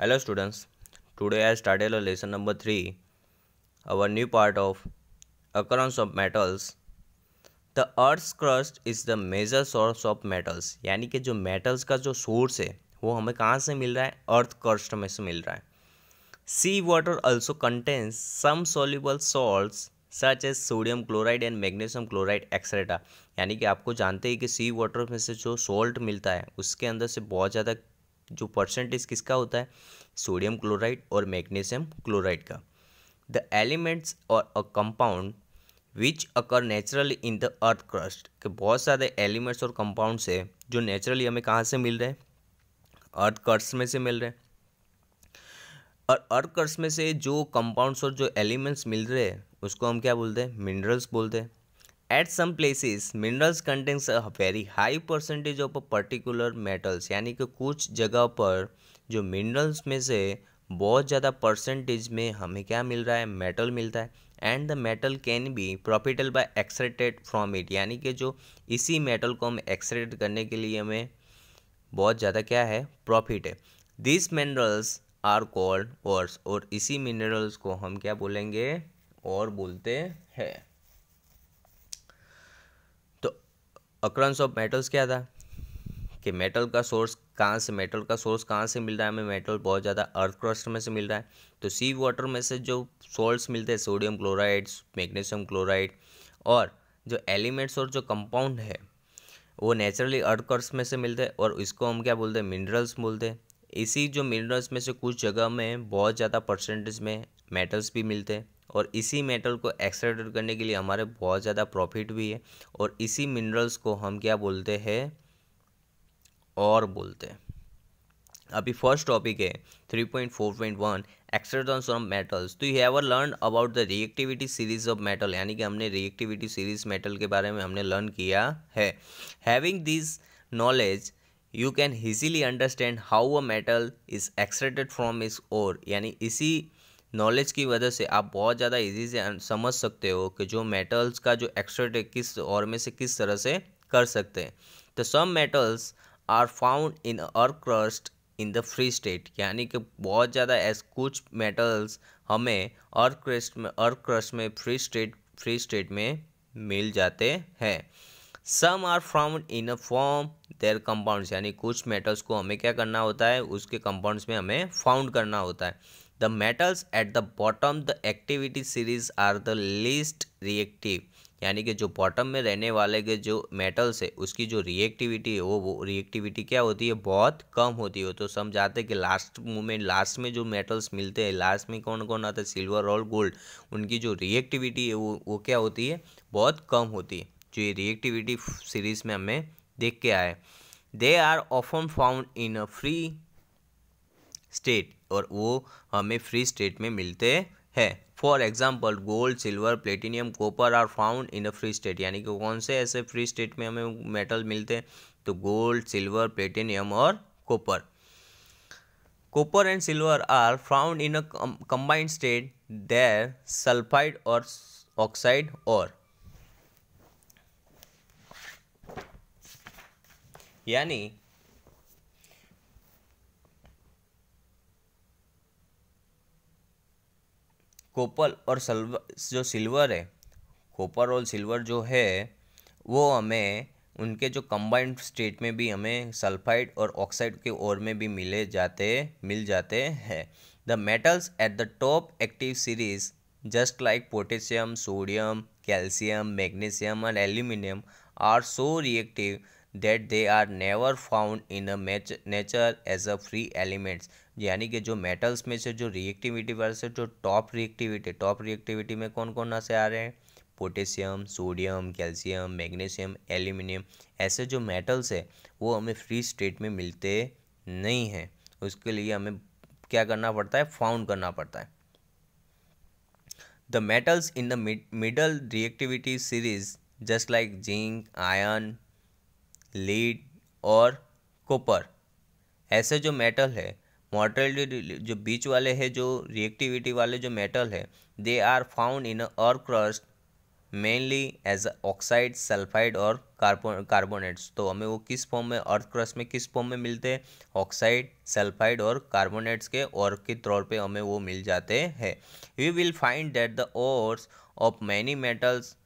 Hello students today I started lesson number three our new part of of occurrence of metals the earth's crust is the major source of यानी कि जो metals का जो source है वो हमें कहाँ से मिल रहा है अर्थ क्रस्ट में से मिल रहा है sea water also contains some soluble salt such as sodium chloride and magnesium chloride etcetera यानी कि आपको जानते ही कि सी वाटर में से जो सॉल्ट मिलता है उसके अंदर से बहुत ज़्यादा जो परसेंटेज किसका होता है सोडियम क्लोराइड और मैग्नीशियम क्लोराइड का द एलिमेंट्स और a compound which occur naturally in the earth crust के बहुत सारे एलिमेंट्स और कंपाउंड्स है जो नेचुरली हमें कहाँ से मिल रहे हैं अर्थ क्रस्ट में से मिल रहे हैं और अर्थ क्रस्ट में से जो कंपाउंड्स और जो एलिमेंट्स मिल रहे हैं उसको हम क्या बोलते हैं मिनरल्स बोलते हैं at some places minerals contents a very high percentage of a particular metals यानी कि कुछ जगह पर जो मिनरल्स में से बहुत ज़्यादा परसेंटेज में हमें क्या मिल रहा है मेटल मिलता है and the metal can be profitably by extracted from it यानी कि जो इसी मेटल को हम एक्सरेट करने के लिए हमें बहुत ज़्यादा क्या है प्रॉफिट है this minerals are called ores और इसी मिनरल्स को हम क्या बोलेंगे और बोलते हैं अक्रंस ऑफ मेटल्स क्या था कि मेटल का सोर्स कहाँ से मेटल का सोर्स कहाँ से मिल रहा है हमें मेटल बहुत ज़्यादा अर्थ क्रस्ट में से मिल रहा है तो सी वाटर में से जो सोल्ट्स मिलते हैं सोडियम क्लोराइड मैग्नीशियम क्लोराइड और जो एलिमेंट्स और जो कंपाउंड है वो नेचुरली अर्थ क्रस्ट में से मिलते हैं और इसको हम क्या बोलते हैं मिनरल्स बोलते हैं इसी जो मिनरल्स में से कुछ जगह में बहुत ज़्यादा परसेंटेज में मेटल्स भी मिलते हैं और इसी मेटल को एक्सट्रैक्ट करने के लिए हमारे बहुत ज़्यादा प्रॉफिट भी है और इसी मिनरल्स को हम क्या बोलते हैं और बोलते हैं अभी फर्स्ट टॉपिक है three one extractions of metals तो you have learn about the reactivity series of metal यानी कि हमने रिएक्टिविटी सीरीज मेटल के बारे में हमने लर्न किया है having this knowledge you can easily understand how a metal is extracted from is ore यानी इसी नॉलेज की वजह से आप बहुत ज़्यादा इजी से समझ सकते हो कि जो मेटल्स का जो एक्सट्रेट किस और में से किस तरह से कर सकते हैं तो some metals are found in earth crust in the free state यानी कि बहुत ज़्यादा ऐसे कुछ मेटल्स हमें अर्थ क्रस्ट में अर्थ क्रस्ट में फ्री स्टेट फ्री स्टेट में मिल जाते हैं some are found in a form their compounds यानी कुछ मेटल्स को हमें क्या करना होता है उसके कंपाउंड्स में हमें फाउंड करना होता है The metals at the bottom the activity series are the least reactive यानी कि जो बॉटम में रहने वाले के जो मेटल्स है उसकी जो रिएक्टिविटी है वो वो रिएक्टिविटी क्या होती है बहुत कम होती है तो समझाते हैं कि लास्ट मोमेंट लास्ट में जो मेटल्स मिलते हैं लास्ट में कौन कौन आता है सिल्वर और गोल्ड उनकी जो रिएक्टिविटी है वो वो क्या होती है बहुत कम होती है जो ये रिएक्टिविटी सीरीज में हमें देख के आए they are often found in a free state और वो हमें फ्री स्टेट में मिलते हैं for example gold silver platinum copper are found in a free state यानी कि कौन से ऐसे फ्री स्टेट में हमें मेटल मिलते हैं तो गोल्ड सिल्वर प्लेटिनियम और copper copper and silver are found in a combined state their sulphide और ऑक्साइड और यानी कोपल और सल्वर जो सिल्वर है कोपर और सिल्वर जो है वो हमें उनके जो कंबाइंड स्टेट में भी हमें सल्फाइड और ऑक्साइड के ओर में भी मिले जाते मिल जाते हैं the metals at the top active series just like potassium sodium calcium magnesium and aluminium are so reactive that they are never found in a nature as a free elements यानी कि जो मेटल्स में से जो reactivity से जो top reactivity top reactivity में कौन कौन से आ रहे हैं potassium sodium calcium magnesium aluminium ऐसे जो मेटल्स है वो हमें फ्री स्टेट में मिलते नहीं हैं उसके लिए हमें क्या करना पड़ता है फाउंड करना पड़ता है the metals in the middle reactivity series just like zinc iron lead और कॉपर ऐसे जो मेटल है मोर्टेलिटी जो बीच वाले है जो रिएक्टिविटी वाले जो मेटल है दे आर फाउंड इन और crust mainly as oxide sulphide और कार्बोनेट्स तो हमें वो किस फॉर्म में अर्थ क्रस्ट में किस फॉर्म में मिलते हैं ऑक्साइड सल्फाइड और कार्बोनेट्स के और के तौर पे हमें वो मिल जाते हैं we will find that the ores of many metals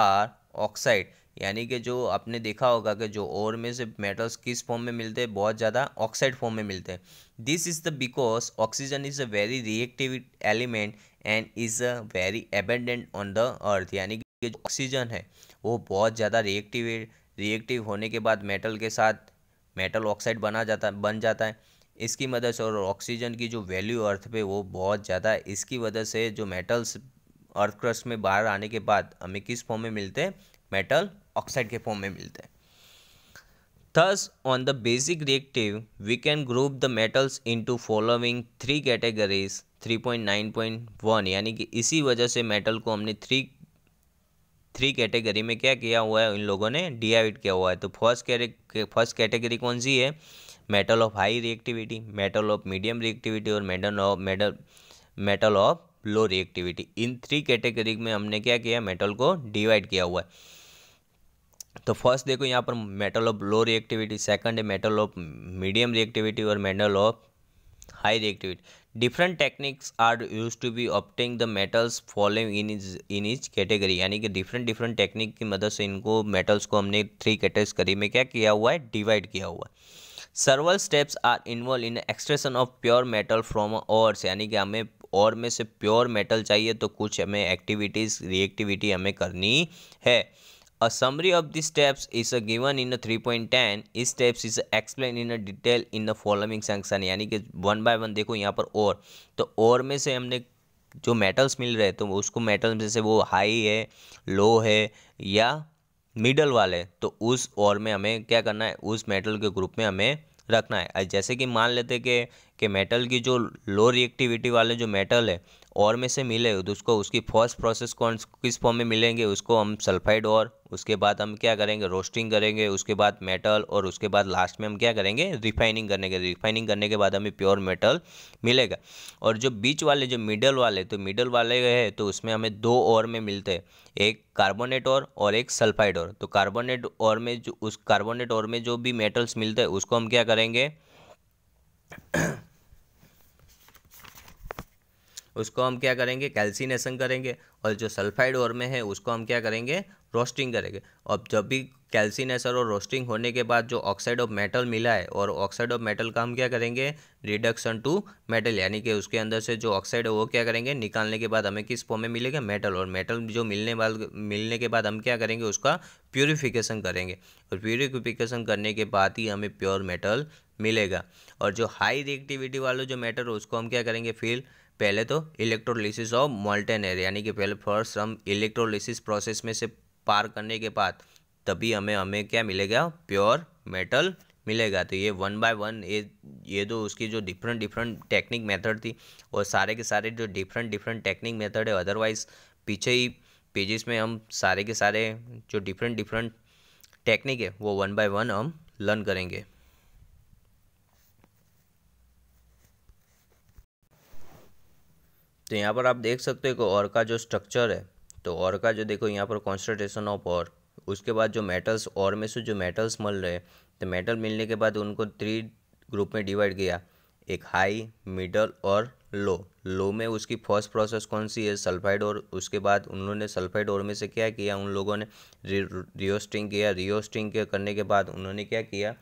are oxide यानी कि जो आपने देखा होगा कि जो ओर में से मेटल्स किस फॉर्म में मिलते हैं बहुत ज़्यादा ऑक्साइड फॉर्म में मिलते हैं this is the because oxygen is a very reactive element and is a very abundant on the earth यानी कि जो ऑक्सीजन है वो बहुत ज़्यादा रिएक्टिव रिएक्टिव होने के बाद मेटल के साथ मेटल ऑक्साइड बना जाता बन जाता है इसकी मदद से और ऑक्सीजन की जो वैल्यू अर्थ पे वो बहुत ज़्यादा इसकी वजह से जो मेटल्स अर्थ क्रस्ट में बाहर आने के बाद हमें किस फॉर्म में मिलते हैं मेटल ऑक्साइड के फॉर्म में मिलते हैं on the basic we can group the metals into following three categories three point nine point one यानी कि इसी वजह से मेटल को हमने थ्री थ्री कैटेगरी में क्या किया हुआ है इन लोगों ने डिवाइड किया हुआ है तो फर्स्ट फर्स्ट कैटेगरी कौन सी है metal of high reactivity metal of medium reactivity और metal of metal metal of low reactivity in three category में हमने क्या किया मेटल को डिवाइड किया हुआ है तो फर्स्ट देखो यहाँ पर metal of low reactivity second है मेटल ऑफ मीडियम रिएक्टिविटी और metal of high reactivity different techniques are use to be opting the metals following in is in is category यानी कि डिफरेंट डिफरेंट टेक्निक की मदद से इनको metals को हमने थ्री कैटेगरी में क्या किया हुआ है डिवाइड किया हुआ है several steps are involve in extraction of pure metal from ores यानी कि हमें और में से प्योर मेटल चाहिए तो कुछ हमें एक्टिविटीज़ रिएक्टिविटी हमें करनी है A summary of these steps is given in 3.10. इस steps is explained in detail in the following section. यानी कि वन बाय वन देखो यहाँ पर और तो और में से हमने जो मेटल्स मिल रहे तो उसको मेटल्स से वो हाई है लो है या मिडल वाले तो उस और में हमें क्या करना है उस मेटल के ग्रुप में हमें रखना है जैसे कि मान लेते कि कि मेटल की जो लो रिएक्टिविटी वाले जो मेटल है और में से मिले तो उसको उसकी फर्स्ट प्रोसेस कौन किस फॉर्म में मिलेंगे उसको हम सल्फाइड और उसके बाद हम क्या करेंगे रोस्टिंग करेंगे उसके बाद मेटल और उसके बाद लास्ट में हम क्या करेंगे रिफाइनिंग करने के रिफाइनिंग करने के बाद हमें प्योर मेटल मिलेगा और जो बीच वाले जो मिडल वाले तो मिडल वाले हैं तो उसमें हमें दो और में मिलते हैं एक कार्बोनेट और और एक सल्फाइड और तो कार्बोनेट और में जो उस कार्बोनेट और में जो भी मेटल्स मिलते हैं उसको हम क्या करेंगे उसको हम क्या करेंगे कैल्सिनेशन करेंगे और जो सल्फाइड और में है उसको हम क्या करेंगे रोस्टिंग करेंगे और जब भी कैल्सिनेशन और रोस्टिंग होने के बाद जो ऑक्साइड ऑफ मेटल मिला है और ऑक्साइड ऑफ मेटल का हम क्या करेंगे रिडक्शन टू मेटल यानी कि उसके अंदर से जो ऑक्साइड है वो क्या करेंगे निकालने के बाद हमें किस फॉर्म में मिलेगा मेटल और मेटल जो मिलने वाल मिलने के बाद हम क्या करेंगे उसका प्योरीफिकेशन करेंगे और प्योरीफिकेशन करने के बाद ही हमें प्योर मेटल मिलेगा और जो हाई रिएक्टिविटी वाला जो मेटल है उसको हम क्या करेंगे फिल पहले तो इलेक्ट्रोलिसिस ऑफ मोल्टेन एयर यानी कि पहले फर्स्ट हम इलेक्ट्रोलिसिस प्रोसेस में से पार करने के बाद तभी हमें हमें क्या मिलेगा प्योर मेटल मिलेगा तो ये वन बाय वन ये ये तो उसकी जो डिफरेंट डिफरेंट टेक्निक मेथड थी और सारे के सारे जो डिफरेंट डिफरेंट टेक्निक मेथड है अदरवाइज पीछे ही पेजेस में हम सारे के सारे जो डिफरेंट डिफरेंट टेक्निक है वो वन बाय वन हम लर्न करेंगे तो यहाँ पर आप देख सकते हो कि और का जो स्ट्रक्चर है तो और का जो देखो यहाँ पर कॉन्सेंट्रेशन ऑफ और उसके बाद जो मेटल्स और में से जो मेटल्स मिल रहे तो मेटल मिलने के बाद उनको थ्री ग्रुप में डिवाइड किया एक हाई मिडल और लो लो में उसकी फर्स्ट प्रोसेस कौन सी है सल्फाइड और उसके बाद उन्होंने सल्फाइड और में से क्या किया उन लोगों ने रियोस्टिंग किया रियोस्टिंग करने के बाद उन्होंने क्या किया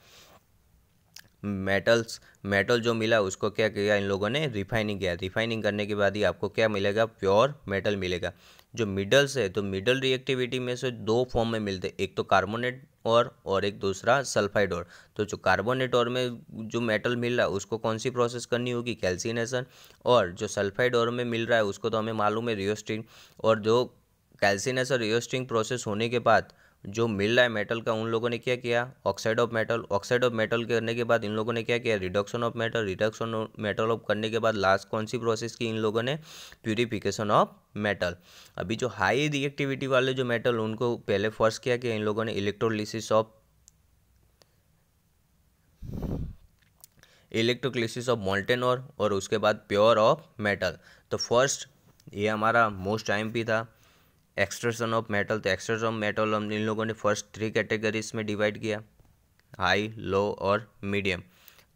मेटल्स मेटल जो मिला उसको क्या किया इन लोगों ने रिफाइनिंग किया रिफाइनिंग करने के बाद ही आपको क्या मिलेगा प्योर मेटल मिलेगा जो मिडल्स है तो मिडल रिएक्टिविटी में से दो फॉर्म में मिलते हैं एक तो कार्बोनेट और और एक दूसरा सल्फाइड और तो जो कार्बोनेट और में जो मेटल मिल रहा है उसको कौन सी प्रोसेस करनी होगी कैल्सिनेशन और जो सल्फाइड और में मिल रहा है उसको तो हमें मालूम है रियोस्टिंग और जो कैल्सिनेशन रियोस्टिंग प्रोसेस होने के बाद जो मिल रहा है मेटल का उन लोगों ने क्या किया oxide of metal oxide of metal करने के बाद इन लोगों ने क्या किया reduction of metal reduction of metal of करने के बाद लास्ट कौन सी प्रोसेस की इन लोगों ने प्यूरिफिकेशन ऑफ मेटल अभी जो हाई रिएक्टिविटी वाले जो मेटल उनको पहले फर्स्ट किया कि इन लोगों ने electrolysis of electrolysis of molten और, उसके बाद प्योर ऑफ मेटल तो फर्स्ट ये हमारा मोस्ट टाइम भी था एक्सट्रेशन ऑफ मेटल तो एक्सट्रेशन ऑफ मेटल हम इन लोगों ने फर्स्ट थ्री कैटेगरीज में डिवाइड किया हाई लो और मीडियम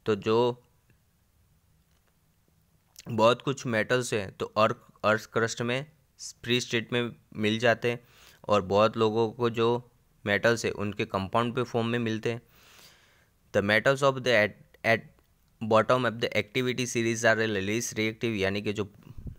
तो जो बहुत कुछ मेटल्स हैं तो अर्थ अर्थ क्रस्ट में फ्री स्टेट में मिल जाते हैं और बहुत लोगों को जो मेटल्स है उनके कंपाउंड पे फॉर्म में मिलते हैं the metals of the at at bottom of the activity series are release reactive यानी कि जो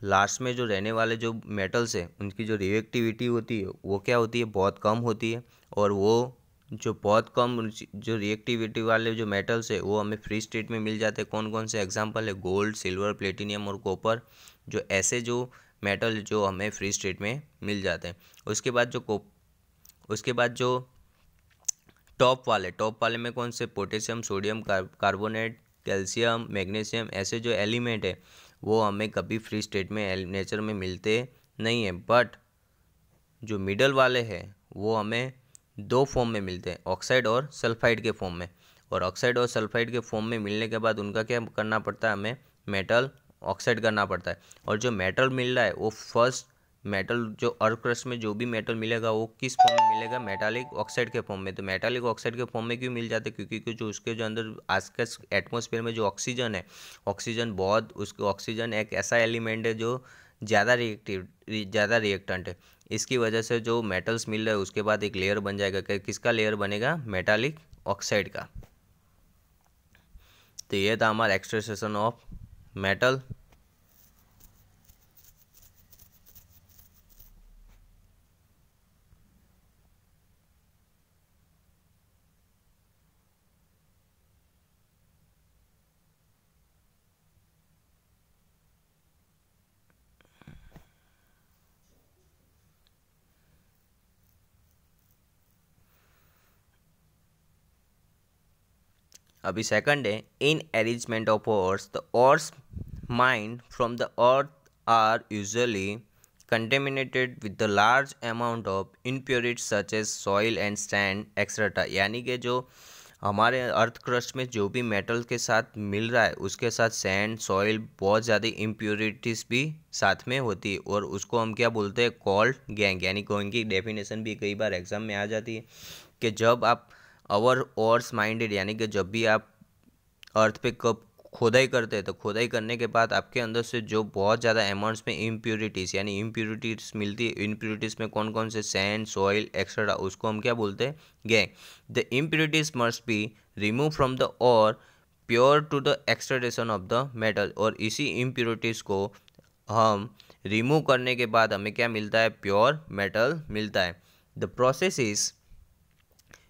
लास्ट में जो रहने वाले जो मेटल्स हैं उनकी जो रिएक्टिविटी होती है वो क्या होती है बहुत कम होती है और वो जो बहुत कम जो रिएक्टिविटी वाले जो मेटल्स है वो हमें फ्री स्टेट में मिल जाते हैं कौन कौन से एग्जाम्पल है गोल्ड सिल्वर प्लेटिनियम और कॉपर जो ऐसे जो मेटल जो हमें फ्री स्टेट में मिल जाते हैं उसके बाद जो कोप उसके बाद जो टॉप वाले टॉप वाले में कौन से potassium sodium carbonate calcium magnesium ऐसे जो एलिमेंट है वो हमें कभी फ्री स्टेट में नेचर में मिलते नहीं हैं बट जो मिडल वाले हैं वो हमें दो फॉर्म में मिलते हैं ऑक्साइड और सल्फाइड के फॉर्म में और ऑक्साइड और सल्फाइड के फॉर्म में मिलने के बाद उनका क्या करना पड़ता है हमें मेटल ऑक्साइड करना पड़ता है और जो मेटल मिल रहा है वो फर्स्ट मेटल जो अर्थ क्रस्ट में जो भी मेटल मिलेगा वो किस फॉर्म में मिलेगा मेटालिक ऑक्साइड के फॉर्म में तो मेटालिक ऑक्साइड के फॉर्म में क्यों मिल जाते हैं क्योंकि जो उसके जो अंदर आसपास एटमोसफेयर में जो ऑक्सीजन है ऑक्सीजन बहुत उसके ऑक्सीजन एक ऐसा एलिमेंट है जो ज़्यादा रिएक्टिव ज़्यादा रिएक्टेंट है इसकी वजह से जो मेटल्स मिल रहे हैं उसके बाद एक लेयर बन जाएगा किसका लेयर बनेगा मेटालिक ऑक्साइड का तो ये था हमारा एक्सट्रेसेशन ऑफ मेटल अभी सेकंड है enrichment of ores the ores mined from the earth are usually contaminated with the large amount of impurity such as soil and sand etcetera यानी कि जो हमारे अर्थ क्रस्ट में जो भी मेटल के साथ मिल रहा है उसके साथ सैंड सॉइल बहुत ज़्यादा इम्प्योरिटीज़ भी साथ में होती है और उसको हम क्या बोलते हैं कॉल्ड गैंग यानी गैंग की डेफिनेशन भी कई बार एग्ज़ाम में आ जाती है कि जब आप अवर ओर्स माइंडेड यानी कि जब भी आप अर्थ पे कब खोदाई करते हैं तो खोदाई करने के बाद आपके अंदर से जो बहुत ज़्यादा अमाउंट्स में इम्प्योरिटीज़ यानी इम्प्योरिटीज़ मिलती है इम्प्योरिटीज़ में कौन कौन से सैंड सॉइल एक्सेट्रा उसको हम क्या बोलते हैं gangue the impurities must be remove from the ore prior to the extraction of the metal और इसी इम्प्योरिटीज़ को हम रिमूव करने के बाद हमें क्या मिलता है प्योर मेटल मिलता है the process is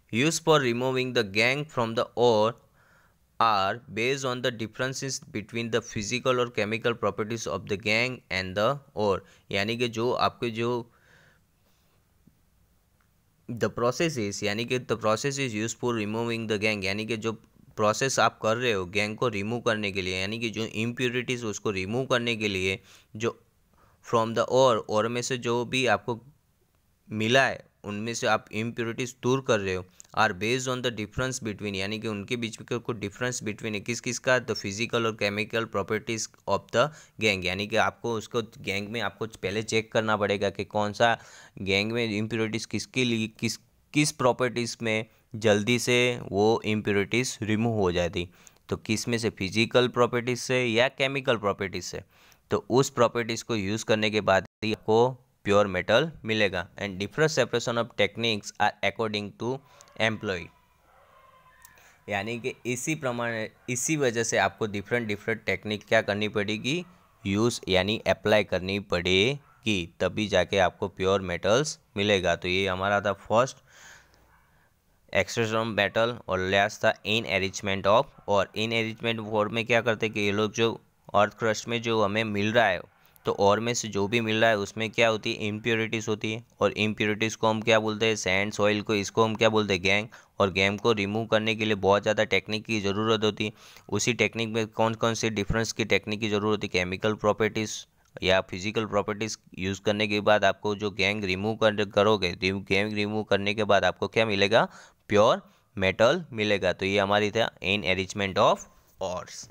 used for removing the gang from the ore are based on the differences between the physical और chemical properties of the gang and the ore यानी कि जो आपके जो द प्रोसेस इज यानी कि the process is use for removing the gangue यानी कि जो प्रोसेस आप कर रहे हो गैंग को रिमूव करने के लिए यानी कि जो इम्प्योरिटीज़ उसको रिमूव करने के लिए जो फ्रॉम द और और में से जो भी आपको मिला है उनमें से आप इम्प्योरिटीज़ दूर कर रहे हो are based on the difference between यानी कि उनके बीच में कुछ डिफरेंस बिटवीन किस किस का द फिजिकल और chemical properties of the gangue यानी कि आपको उसको गैंग में आपको पहले चेक करना पड़ेगा कि कौन सा गैंग में इम्प्योरिटीज़ किसके लिए किस किस प्रॉपर्टीज़ में जल्दी से वो इम्प्योरिटीज़ रिमूव हो जाती तो किस में से फिजिकल प्रॉपर्टीज़ से या केमिकल प्रॉपर्टीज़ से तो उस प्रॉपर्टीज़ को यूज़ करने के बाद ही आपको प्योर मेटल मिलेगा and different separation of techniques are according to employ यानी कि इसी प्रमाण इसी वजह से आपको डिफरेंट डिफरेंट टेक्निक क्या करनी पड़ेगी यूज़ यानी अप्लाई करनी पड़ेगी तभी जाके आपको प्योर मेटल्स मिलेगा तो ये हमारा था फर्स्ट एक्सट्रेसम मेटल और लास्ट था इन अरेंजमेंट ऑफ और इन अरेंजमेंट फॉर में क्या करते कि ये लोग जो अर्थ क्रस्ट में जो हमें मिल रहा है तो और में से जो भी मिल रहा है उसमें क्या होती है इम्प्योरिटीज़ होती है और इम्प्योरिटीज़ को हम क्या बोलते हैं सैंड सॉइल को इसको हम क्या बोलते हैं गैंग और गैम को रिमूव करने के लिए बहुत ज़्यादा टेक्निक की ज़रूरत होती है उसी टेक्निक में कौन कौन सी डिफरेंस की टेक्निक की ज़रूरत होती है केमिकल प्रॉपर्टीज़ या फिजिकल प्रॉपर्टीज़ यूज़ करने के बाद आपको जो गैंग रिमूव कर करोगे गैंग रिमूव करने के बाद आपको क्या मिलेगा प्योर मेटल मिलेगा तो ये हमारी था इन अरेंजमेंट ऑफ ऑर्स